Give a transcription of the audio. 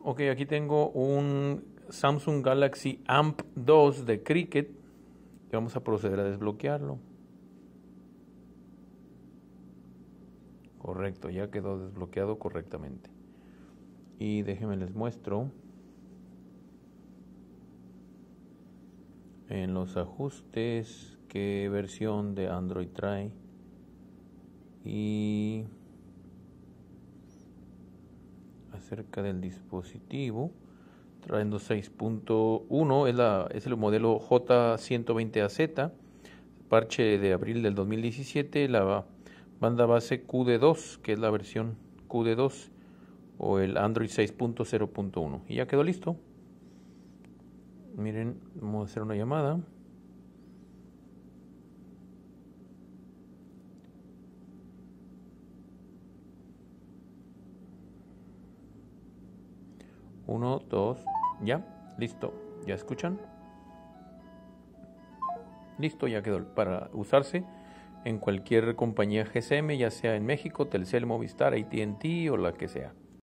Ok, aquí tengo un Samsung Galaxy AMP 2 de Cricket y vamos a proceder a desbloquearlo. Correcto, ya quedó desbloqueado correctamente. Y déjenme les muestro en los ajustes qué versión de Android trae y acerca del dispositivo. Trayendo 6.1 es, es el modelo J120AZ, parche de abril del 2017, la banda base QD2, que es la versión QD2 o el Android 6.0.1. Y ya quedó listo. Miren, vamos a hacer una llamada. Uno, dos, ya, listo. ¿Ya escuchan? Listo, ya quedó para usarse en cualquier compañía GSM, ya sea en México, Telcel, Movistar, ATT o la que sea.